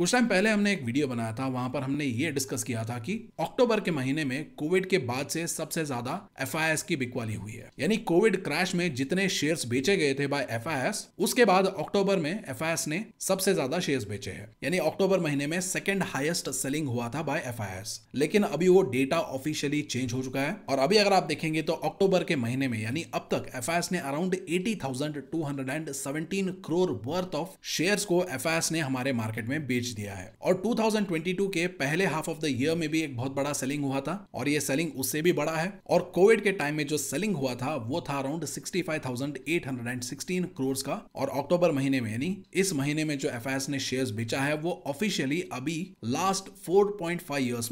कुछ टाइम पहले हमने एक वीडियो बनाया था वहां पर हमने ये डिस्कस किया था कि अक्टूबर के महीने में कोविड के बाद से सबसे ज्यादा एफ की बिकवाली हुई है यानी कोविड क्रैश में जितने शेयर्स बेचे गए थे बाय एफ उसके बाद अक्टूबर में एफ ने सबसे ज्यादा शेयर्स बेचे हैं यानी अक्टूबर महीने में सेकेंड हाइएस्ट सेलिंग हुआ था बाय एफ लेकिन अभी वो डेटा ऑफिशियली चेंज हो चुका है और अभी अगर आप देखेंगे तो अक्टूबर के महीने में यानी अब तक एफ ने around eighty thousand two hundred and seventeen crore worth of shares को एफ ने हमारे मार्केट में बेच बेच दिया है और 2022 के पहले हाफ ऑफ द ईयर में भी एक बहुत बड़ा सेलिंग हुआ था और ये सेलिंग उससे भी बड़ा है और कोविड के टाइम में जो सेलिंग हुआ था वो था अराउंड 65,816 करोड़ का और अक्टूबर महीने में यानी इस महीने में जो एफ ने शेयर बेचा है वो ऑफिशियली अभी लास्ट फोर पॉइंट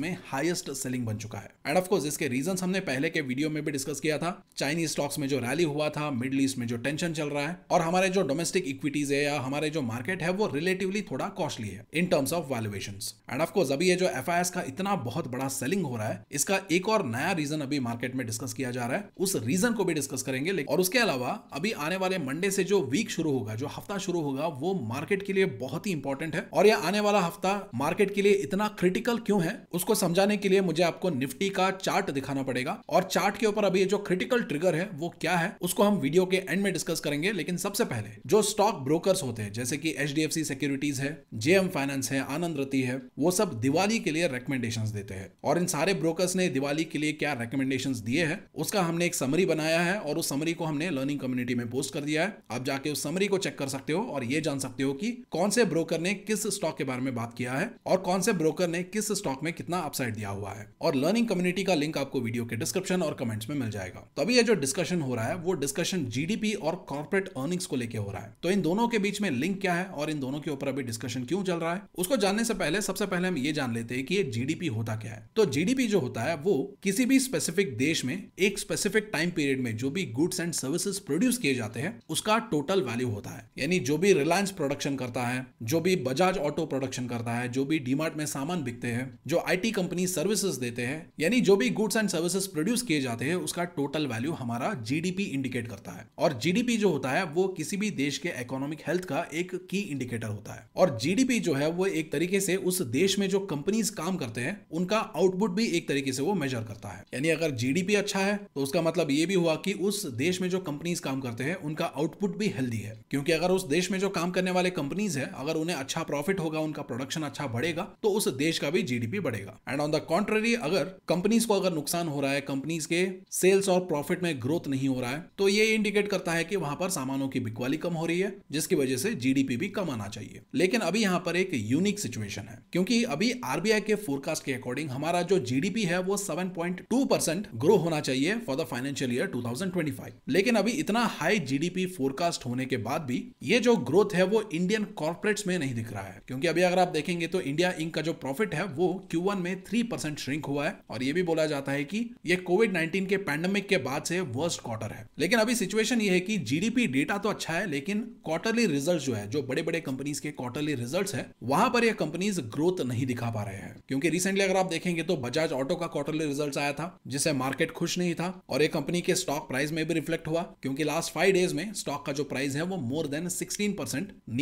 में हाइस्ट सेलिंग बन चुका है एंड ऑफकोर्स इसके रीजन हमने पहले के वीडियो में भी डिस्कस किया था चाइनीज स्टॉक्स में जो रैली हुआ था मिडल ईस्ट में जो टेंशन चल रहा है और हमारे जो डोमेस्टिक इक्विटीज है या हमारे जो मार्केट है वो रिलेटिवली थोड़ा कॉस्टली है in terms of valuation and of course अभी ये जो एफ का इतना बहुत बड़ा सेलिंग हो रहा है इसका एक और नया रीजन अभी मार्केट में डिस्कस किया जा रहा है उस रीजन को भी डिस्कस करेंगे और उसके अलावा अभी आने वाले मंडे से जो वीक शुरू होगा जो हफ्ता शुरू होगा वो मार्केट के लिए बहुत ही इंपॉर्टेंट है और यह आने वाला हफ्ता मार्केट के लिए इतना क्रिटिकल क्यों है उसको समझाने के लिए मुझे आपको निफ्टी का चार्ट दिखाना पड़ेगा और चार्ट के ऊपर अभी जो क्रिटिकल ट्रिगर है वो क्या है उसको हम वीडियो के एंड में डिस्कस करेंगे लेकिन सबसे पहले जो स्टॉक ब्रोकर्स होते हैं जैसे कि एच सिक्योरिटीज है जेएम फाइनेंस फाइनेंस है आनंद रति है वो सब दिवाली के लिए रिकमेंडेशन देते हैं और इन सारे ब्रोकर्स ने दिवाली के लिए क्या रिकमेंडेशन दिए है उसका हमने एक समरी बनाया है और उस समरी को हमने लर्निंग कम्युनिटी में पोस्ट कर दिया है आप जाके उस समरी को चेक कर सकते हो और ये जान सकते हो कि कौन से ब्रोकर ने किस स्टॉक के बारे में बात किया है और कौन से ब्रोकर ने किस स्टॉक में कितना अपसाइड दिया हुआ है और लर्निंग कम्युनिटी का लिंक आपको वीडियो के डिस्क्रिप्शन और कमेंट्स में मिल जाएगा तो अभी ये जो डिस्कशन हो रहा है वो डिस्कशन जीडीपी और कॉर्पोरेट अर्निंग्स को लेकर हो रहा है तो इन दोनों के बीच में लिंक क्या है और इन दोनों के ऊपर अभी डिस्कशन क्यों चल रहा है है उसको जानने से पहले सबसे पहले हम ये जान लेते हैं कि ये जीडीपी होता क्या है तो जीडीपी जो होता है वो किसी भी स्पेसिफिक देश में एक स्पेसिफिक टाइम पीरियड में जो भी गुड्स एंड सर्विसेज प्रोड्यूस किए जाते हैं उसका टोटल वैल्यू होता है यानी जो भी रिलायंस प्रोडक्शन करता है जो भी बजाज ऑटो प्रोडक्शन करता है जो भी डीमार्ट में सामान बिकते हैं जो आई कंपनी सर्विसेज देते हैं यानी जो भी गुड्स एंड सर्विसेज प्रोड्यूस किए जाते हैं उसका टोटल वैल्यू हमारा जीडीपी इंडिकेट करता है और जीडीपी जो होता है वो किसी भी देश के इकोनॉमिक हेल्थ का एक की इंडिकेटर होता है और जीडीपी जो है है वो एक तरीके से उस देश में जो कंपनीज काम करते हैं उनका आउटपुट भी एक तरीके से वो मेजर करता है यानी अगर जीडीपी अच्छा है तो उसका मतलब ये भी हुआ कि उस देश में जो कंपनीज काम करते हैं उनका आउटपुट भी हेल्दी है क्योंकि अगर उस देश में जो काम करने वाले कंपनीज है अगर उन्हें अच्छा प्रॉफिट होगा उनका प्रोडक्शन अच्छा बढ़ेगा तो उस देश का भी जीडीपी बढ़ेगा एंड ऑन द कॉन्ट्ररी अगर कंपनीज को अगर नुकसान हो रहा है कंपनीज के सेल्स और प्रॉफिट में ग्रोथ नहीं हो रहा है तो ये इंडिकेट करता है कि वहां पर सामानों की बिकवाली कम हो रही है जिसकी वजह से जीडीपी भी कम आना चाहिए लेकिन अभी यहाँ पर एक यूनिक सिचुएशन है क्योंकि अभी आरबीआई के फोरकास्ट के अकॉर्डिंग हमारा जो जीडीपी है वो 7.2 परसेंट ग्रो होना चाहिए फॉर द फाइनेंशियल ईयर 2025 लेकिन अभी इतना हाई जीडीपी फोरकास्ट होने के बाद भी ये जो ग्रोथ है वो इंडियन कॉर्पोरेट्स में नहीं दिख रहा है क्योंकि अभी अगर आप देखेंगे तो इंडिया इंक का जो प्रॉफिट है वो क्यू में थ्री परसेंट श्रिंक हुआ है और ये भी बोला जाता है कि ये कोविड नाइन्टीन के पैंडमिक के बाद से वर्स्ट क्वार्टर है लेकिन अभी सिचुएशन ये है कि जीडीपी डेटा तो अच्छा है लेकिन क्वार्टरली रिजल्ट जो है जो बड़े बड़े कंपनीज के क्वार्टरली रिजल्ट है वहां पर यह कंपनीज ग्रोथ नहीं दिखा पा रहे हैं क्योंकि रिसेंटली अगर आप देखेंगे तो बजाज ऑटो का क्वार्टरली रिजल्ट आया था जिससे मार्केट खुश नहीं था और ये कंपनी के स्टॉक प्राइस में भी रिफ्लेक्ट हुआ क्योंकि लास्ट फाइव डेज में स्टॉक का जो प्राइस है वो मोर देन सिक्सटीन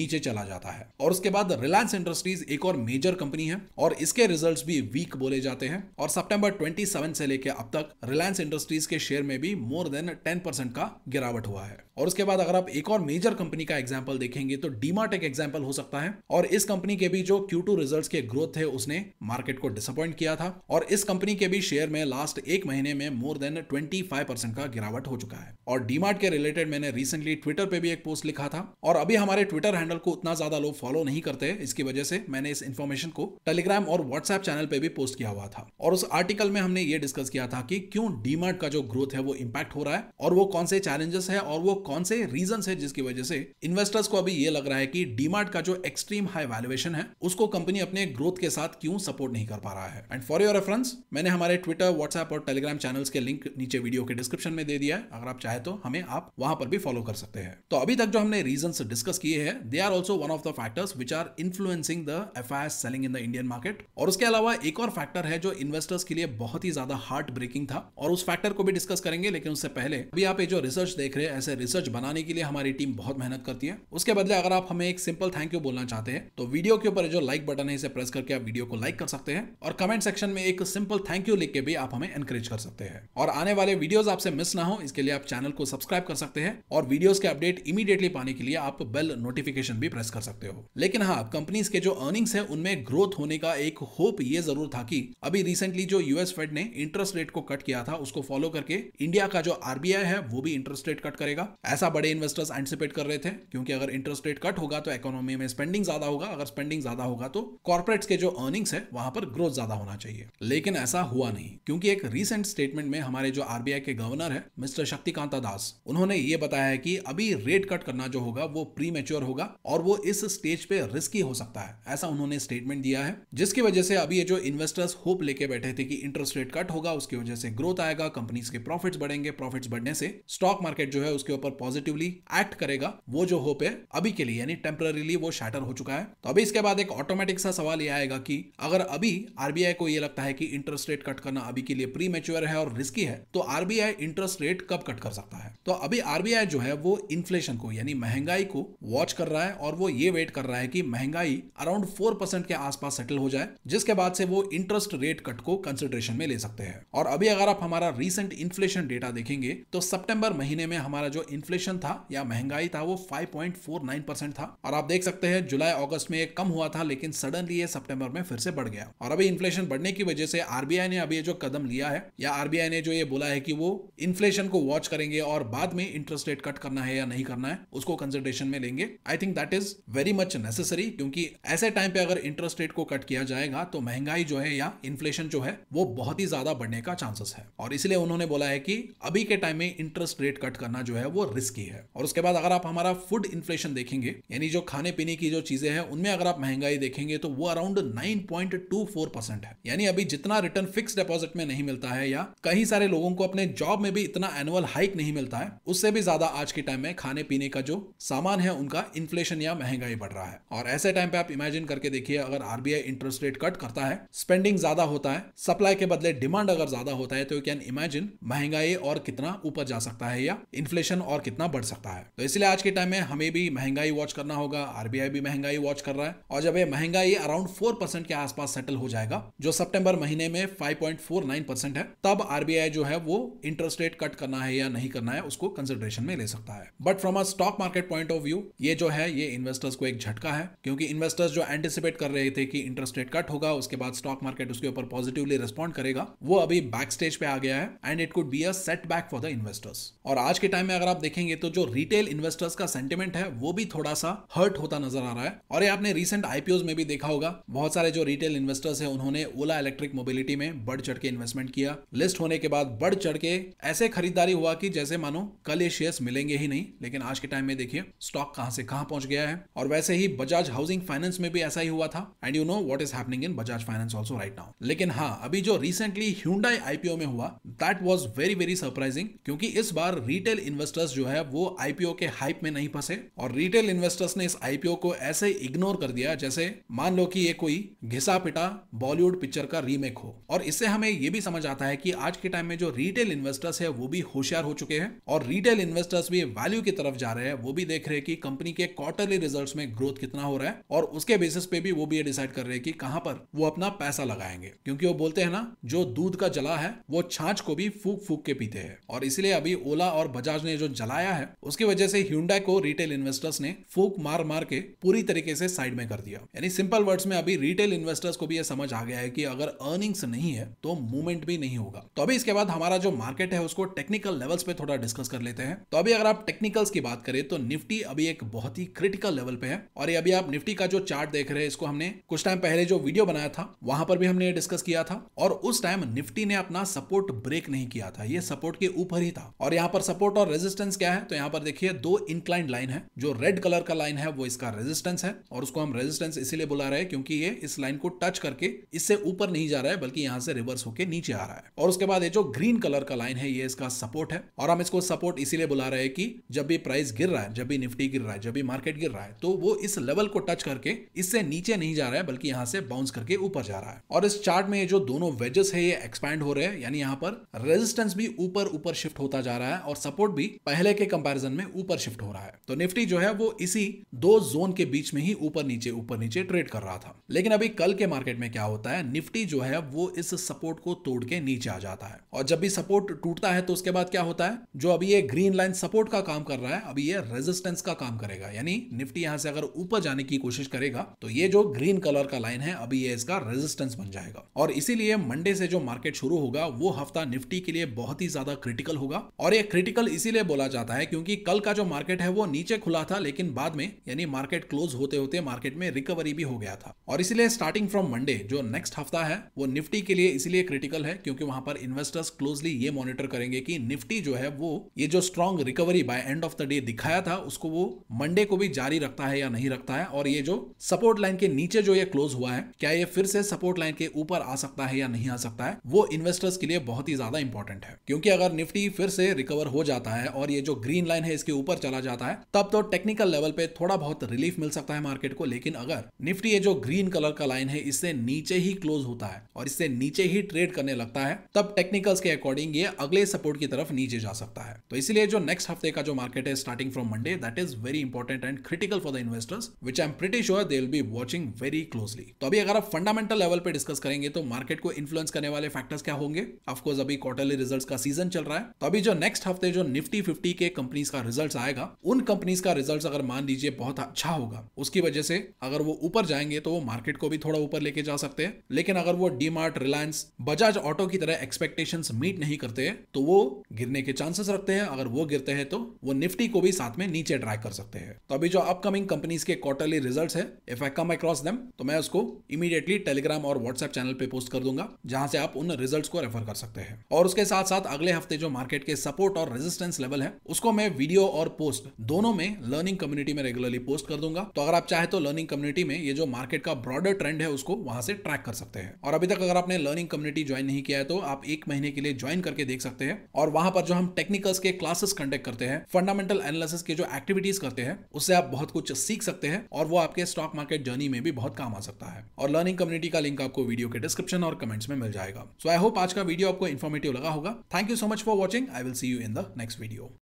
नीचे चला जाता है और उसके बाद रिलायंस इंडस्ट्रीज एक और मेजर कंपनी है और इसके रिजल्ट भी वीक बोले जाते हैं और सितंबर ट्वेंटी से लेकर अब तक रिलायंस इंडस्ट्रीज के शेयर में भी मोर देन टेन का गिरावट हुआ है और उसके बाद अगर आप एक और मेजर कंपनी का एग्जाम्पल देखेंगे तो डीमार्ट एक एग्जाम्पल हो सकता है और इस कंपनी के भी जो क्यू टू रिजल्ट के ग्रोथ थे उसने मार्केट को डिसअपॉइंट किया था और इस कंपनी के भी शेयर में लास्ट एक महीने में more than twenty five percent का गिरावट हो चुका है और डीमार्ट के रिलेटेड मैंने रिसेंटली ट्विटर पे भी एक पोस्ट लिखा था और अभी हमारे ट्विटर हैंडल को उतना ज्यादा लोग फॉलो नहीं करते इसकी वजह से मैंने इस इन्फॉर्मेशन को टेलीग्राम और व्हाट्सएप चैनल पर भी पोस्ट किया हुआ था और उस आर्टिकल में हमने ये डिस्कस किया था कि क्यों डीमार्ट का जो ग्रोथ है वो इम्पैक्ट हो रहा है और वो कौन से चैलेंजेस है और वो कौन से रीजन है जिसकी वजह से इन्वेस्टर्स को अभी ये लग रहा है कि डीमार्ट का जो एक्सट्रीम हाई वैल्यूएशन है उसको कंपनी अपने ग्रोथ के साथ क्यों सपोर्ट नहीं कर पा रहा है एंड फॉर योर रेफरेंस मैंने हमारे ट्विटर व्हाट्सएप और टेलीग्राम चैनल्स के लिंक नीचे वीडियो के डिस्क्रिप्शन में दे दिया है अगर आप चाहे तो हमें आप वहां पर भी फॉलो कर सकते हैं तो अभी तक जो हमने रीजन डिस्कस किए हैं they are also one of the factors which are influencing the F selling in the Indian market और उसके अलावा एक और फैक्टर है जो इन्वेस्टर्स के लिए बहुत ही ज्यादा हार्ट ब्रेकिंग था और उस फैक्टर को भी डिस्कस करेंगे लेकिन उससे पहले अभी आप ये जो रिसर्च देख रहे हैं ऐसे रिसर्च रिसर्च बनाने के लिए हमारी टीम बहुत मेहनत करती है उसके बदले अगर आप हमें एक सिंपल थैंक यू बोलना चाहते हैं तो वीडियो के ऊपर जो लाइक बटन है इसे प्रेस करके आप वीडियो को लाइक कर सकते हैं और कमेंट सेक्शन में एक सिंपल थैंक यू लिख के भी आप हमें एनकरेज कर सकते हैं और आने वाले वीडियो आपसे मिस ना हो इसके लिए आप चैनल को सब्सक्राइब कर सकते हैं और वीडियो के अपडेट इमीडिएटली पाने के लिए आप बेल नोटिफिकेशन भी प्रेस कर सकते हो लेकिन हाँ कंपनीज के जो अर्निंग्स है उनमें ग्रोथ होने का एक होप ये जरूर था कि अभी रिसेंटली जो यूएस फेड ने इंटरेस्ट रेट को कट किया था उसको फॉलो करके इंडिया का जो आरबीआई है वो भी इंटरेस्ट रेट कट करेगा ऐसा बड़े इन्वेस्टर्स एंटिसिपेट कर रहे थे क्योंकि अगर इंटरेस्ट रेट कट होगा तो इकोनॉमी में स्पेंडिंग ज्यादा होगा अगर स्पेंडिंग ज्यादा होगा तो कॉर्पोरेट्स के जो अर्निंग्स है वहां पर ग्रोथ ज्यादा होना चाहिए लेकिन ऐसा हुआ नहीं क्योंकि एक रिसेंट स्टेटमेंट में हमारे जो आरबीआई के गवर्नर है मिस्टर शक्तिकांता दास उन्होंने ये बताया है कि अभी रेट कट करना जो होगा वो प्री मेच्योर होगा और वो इस स्टेज पे रिस्की हो सकता है ऐसा उन्होंने स्टेटमेंट दिया है जिसकी वजह से अभी ये जो इन्वेस्टर्स होप लेके बैठे थे कि इंटरेस्ट रेट कट होगा उसकी वजह से ग्रोथ आएगा कंपनीज के प्रॉफिट्स बढ़ेंगे प्रॉफिट्स बढ़ने से स्टॉक मार्केट जो है उसके ऊपर पॉजिटिवली एक्ट करेगा वो जो होप है अभी के लिए यानी टेम्पररीली वो शैटर हो चुका है तो अभी इसके बाद एक ऑटोमेटिक सा सवाल ये आएगा कि अगर अभी आरबीआई को ये लगता है कि इंटरेस्ट रेट कट करना अभी के लिए प्री मेच्योर है और रिस्की है तो आरबीआई इंटरेस्ट रेट कब कट कर सकता है तो अभी आरबीआई जो है वो इन्फ्लेशन को यानी महंगाई को वॉच कर रहा है और वो ये वेट कर रहा है कि महंगाई अराउंड फोर परसेंट के आसपास सेटल हो जाए जिसके बाद से वो इंटरेस्ट रेट कट को कंसिडरेशन में ले सकते हैं और अभी अगर आप हमारा रिसेंट इन्फ्लेशन डेटा देखेंगे तो सितंबर महीने में हमारा जो इन्फ्लेशन था या महंगाई था वो 5.49 परसेंट था और आप देख सकते हैं जुलाई अगस्त में कम हुआ था लेकिन सडनली ये सितंबर में फिर से बढ़ गया और अभी इन्फ्लेशन बढ़ने की वजह से आरबीआई ने अभी जो कदम लिया है या आरबीआई ने जो ये बोला है कि वो इन्फ्लेशन को वॉच करेंगे और बाद में इंटरेस्ट रेट कट करना है या नहीं करना है उसको कंसिडरेशन में लेंगे I think that is very much necessary क्योंकि ऐसे टाइम पे अगर इंटरेस्ट रेट को कट किया जाएगा तो महंगाई जो है या इन्फ्लेशन जो है वो बहुत ही ज्यादा बढ़ने का चांसेस है और इसलिए उन्होंने बोला है कि अभी के टाइम में इंटरेस्ट रेट कट करना जो है वो रिस्की है और उसके बाद अगर आप हमारा फूड इन्फ्लेशन देखेंगे यानी जो खाने पीने की जो चीजें हैं उनमें अगर आप महंगाई देखेंगे तो वो around nine point two four percent है यानी अभी जितना रिटर्न फिक्स डिपॉजिट में नहीं मिलता है या कई सारे लोगों को अपने जॉब में भी इतना एनुअल हाइक नहीं मिलता है उससे भी ज्यादा आज के टाइम में खाने पीने का जो सामान है उनका इन्फ्लेशन या महंगाई बढ़ रहा है और ऐसे टाइम पे आप इमेजिन करके देखिए अगर आरबीआई इंटरेस्ट रेट कट करता है स्पेंडिंग ज्यादा होता है सप्लाई के बदले डिमांड अगर ज्यादा होता है तो यू कैन इमेजिन महंगाई और कितना ऊपर जा सकता है या इन्फ्लेशन और और कितना बढ़ सकता है तो इसलिए आज के टाइम में हमें भी महंगाई वॉच करना होगा आरबीआई भी महंगाई वॉच कर रहा है और जब ये महंगाई अराउंड फोर परसेंट के आसपास सेटल हो जाएगा जो सितंबर महीने में five point four nine percent है तब आरबीआई जो है वो इंटरेस्ट रेट कट करना है या नहीं करना है उसको कंसिडरेशन में ले सकता है but from a stock market point of view ये जो है ये इन्वेस्टर्स को एक झटका है क्योंकि इन्वेस्टर्स जो एंटिसिपेट कर रहे थे कि इंटरेस्ट रेट कट होगा उसके बाद स्टॉक मार्केट उसके ऊपर पॉजिटिवली रिस्पॉन्ड करेगा वो अभी बैक स्टेज पे आ गया है and it could be a setback for the investors और आज के टाइम में अगर आप देखेंगे तो जो रिटेल इन्वेस्टर्स का सेंटिमेंट है वो भी थोड़ा सा हर्ट होता नजर आ रहा है और ये आपने रिसेंट आईपीओ में भी देखा होगा बहुत सारे जो रिटेल इन्वेस्टर्स है उन्होंने ओला इलेक्ट्रिक मोबिलिटी में बढ़ चढ़ के इन्वेस्टमेंट किया लिस्ट होने के बाद बढ़ चढ़ के ऐसे खरीदारी हुआ कि जैसे मानो कल ये शेयर्स मिलेंगे ही नहीं लेकिन आज के टाइम में देखिए स्टॉक कहां से कहां पहुंच गया है और वैसे ही बजाज हाउसिंग फाइनेंस में भी ऐसा ही हुआ था and you know what is happening in Bajaj Finance also right now लेकिन हाँ अभी जो रिसेंटली ह्यूंडाई आईपीओ में हुआ that was very very surprising क्योंकि इस बार रिटेल इन्वेस्टर्स जो है वो आईपीओ के हाइप में नहीं फंसे और रिटेल इन्वेस्टर्स ने इस आईपीओ को ऐसे इग्नोर कर दिया जैसे मान लो कि ये कोई घिसा पिटा बॉलीवुड पिक्चर का रीमेक हो और इससे हमें ये भी समझ आता है कि आज के टाइम में जो रिटेल इन्वेस्टर्स है वो भी होशियार हो चुके हैं और रिटेल इन्वेस्टर्स भी वैल्यू की तरफ जा रहे हैं वो भी देख रहे हैं कि कंपनी के क्वार्टरली रिजल्ट में ग्रोथ कितना हो रहा है और उसके बेसिस पे भी वो भी ये डिसाइड कर रहे हैं कि कहां पर वो अपना पैसा लगाएंगे क्योंकि वो बोलते हैं ना जो दूध का जला है वो छाछ को भी फूक फूक के पीते हैं और इसलिए अभी ओला और बजाज ने जो चलाया है उसकी वजह से ह्यूंडा को रिटेल इन्वेस्टर्स ने फूक मार मार के पूरी तरीके से साइड में कर दिया यानी सिंपल वर्ड्स में अभी रिटेल इन्वेस्टर्स को भी यह समझ आ गया है कि अगर अर्निंग्स नहीं है तो मूवमेंट भी नहीं होगा तो अभी इसके बाद हमारा जो मार्केट है उसको टेक्निकल लेवल्स पे थोड़ा डिस्कस कर लेते हैं तो अभी अगर आप टेक्निकल्स की बात करें तो निफ्टी अभी एक बहुत ही क्रिटिकल लेवल पे है और अभी आप निफ्टी का जो चार्ट देख रहे हैं इसको हमने कुछ टाइम पहले जो वीडियो बनाया था वहां पर भी हमने डिस्कस किया था और उस टाइम निफ्टी ने अपना सपोर्ट ब्रेक नहीं किया था ये सपोर्ट के ऊपर ही था और यहाँ पर सपोर्ट और रेजिस्टेंस रेजिस्टेंस क्या है तो यहाँ पर देखिए दो इंक्लाइंड लाइन है जो रेड कलर का लाइन है वो इसका रेजिस्टेंस है और उसको हम रेजिस्टेंस इसीलिए बुला रहे हैं क्योंकि ये इस लाइन को टच करके इससे ऊपर नहीं जा रहा है बल्कि यहाँ से रिवर्स होकर नीचे आ रहा है और उसके बाद ये जो ग्रीन कलर का लाइन है ये इसका सपोर्ट है और हम इसको सपोर्ट इसीलिए बुला रहे हैं कि जब भी प्राइस गिर रहा है जब भी निफ्टी गिर रहा है जब भी मार्केट गिर रहा है तो वो इस लेवल को टच करके इससे नीचे नहीं जा रहा है बल्कि यहाँ से बाउंस करके ऊपर जा रहा है और इस चार्ट में ये जो दोनों वेजेस है ये एक्सपैंड हो रहे हैं यानी यहाँ पर रेजिस्टेंस भी ऊपर ऊपर शिफ्ट होता जा रहा है और सपोर्ट भी पहले पहले के कंपैरिजन में ऊपर शिफ्ट हो रहा है तो निफ्टी जो है वो इसी दो जोन के बीच में ही ऊपर नीचे ऊपर नीचे ट्रेड कर रहा था लेकिन अभी कल के मार्केट में क्या होता है निफ्टी जो है वो इस सपोर्ट को तोड़ के नीचे आ जाता है और जब भी सपोर्ट टूटता है तो उसके बाद क्या होता है जो अभी ये ग्रीन लाइन सपोर्ट का काम कर रहा है अभी ये रेजिस्टेंस का काम करेगा यानी निफ्टी यहां से अगर ऊपर जाने की कोशिश करेगा तो ये जो ग्रीन कलर का लाइन है अभी ये इसका रेजिस्टेंस बन जाएगा और इसीलिए मंडे से जो मार्केट शुरू होगा वो हफ्ता निफ्टी के लिए बहुत ही ज्यादा क्रिटिकल होगा और ये क्रिटिकल इसीलिए बोला जाता है क्योंकि कल का जो मार्केट है वो नीचे खुला था लेकिन बाद में यानी मार्केट क्लोज होते होते मार्केट में रिकवरी भी हो गया था और इसलिए स्टार्टिंग फ्रॉम मंडे जो नेक्स्ट हफ्ता है वो निफ्टी के लिए इसलिए क्रिटिकल है क्योंकि वहां पर इन्वेस्टर्स क्लोजली ये मॉनिटर करेंगे कि निफ्टी जो है वो ये जो strong recovery by end of the day दिखाया था उसको वो मंडे को भी जारी रखता है या नहीं रखता है और ये जो सपोर्ट लाइन के नीचे जो ये क्लोज हुआ है क्या ये फिर से सपोर्ट लाइन के ऊपर आ सकता है या नहीं आ सकता है वो इन्वेस्टर्स के लिए बहुत ही ज्यादा इंपॉर्टेंट है क्योंकि अगर निफ्टी फिर से रिकवर हो जाता है और ये जो ग्रीन लाइन है इसके ऊपर चला जाता है तब तो टेक्निकल लेवल पे थोड़ा बहुत रिलीफ मिल सकता है मार्केट को लेकिन अगर निफ्टी ये जो ग्रीन कलर का लाइन है इससे नीचे ही क्लोज होता है और इससे नीचे ही ट्रेड करने लगता है तब टेक्निकल्स के अकॉर्डिंग ये अगले सपोर्ट की तरफ नीचे जा सकता है तो इसलिए जो नेक्स्ट हफ्ते का जो मार्केट है starting from Monday that is very important and critical for the investors which I am pretty sure they will be watching very closely तो अभी अगर आप फंडामेंटल लेवल पे डिस्कस करेंगे तो मार्केट को इन्फ्लुएंस करने वाले फैक्टर्स क्या होंगे ऑफकोर्स अभी क्वार्टरली रिजल्ट का सीजन चल रहा है तो अभी जो नेक्स्ट हफ्ते जो निफ्टी फिफ्टी निफ्टी के कंपनीज का रिजल्ट आएगा उन कंपनीज का रिजल्ट अगर मान लीजिए बहुत अच्छा होगा उसकी वजह से अगर वो ऊपर जाएंगे तो वो मार्केट को भी थोड़ा ऊपर लेके जा सकते हैं लेकिन अगर वो डीमार्ट रिलायंस बजाज ऑटो की तरह एक्सपेक्टेशन मीट नहीं करते तो वो गिरने के चांसेस रखते हैं अगर वो गिरते हैं तो वो निफ्टी को भी साथ में नीचे ड्रैग कर सकते हैं तो अभी जो अपकमिंग कंपनीज के क्वार्टरली रिजल्ट है if I come across them तो मैं उसको इमीडिएटली टेलीग्राम और व्हाट्सएप चैनल पे पोस्ट कर दूंगा जहां से आप उन रिजल्ट को रेफर कर सकते हैं और उसके साथ साथ अगले हफ्ते जो मार्केट के सपोर्ट और रेजिस्टेंस लेवल है उसको मैं वीडियो और पोस्ट दोनों में लर्निंग कम्युनिटी में रेगुलरली पोस्ट कर दूंगा तो अगर आप चाहे तो लर्निंग कम्युनिटी में ये जो मार्केट का ब्रॉडर ट्रेंड है उसको वहां से ट्रैक कर सकते हैं और अभी तक अगर आपने लर्निंग कम्युनिटी ज्वाइन नहीं किया है तो आप एक महीने के लिए ज्वाइन करके देख सकते हैं और वहां पर जो हम टेक्निकल्स के क्लासेस कंडक्ट करते हैं फंडामेंटल एनालिसिस के जो एक्टिविटीज करते हैं उससे आप बहुत कुछ सीख सकते हैं और वो आपके स्टॉक मार्केट जर्नी में भी बहुत काम आ सकता है और लर्निंग कम्युनिटी का लिंक आपको वीडियो के डिस्क्रिप्शन और कमेंट्स में मिल जाएगा सो आई होप आज का वीडियो आपको इन्फॉर्मेटिव लगा होगा thank you so much for watching I will see you in the next video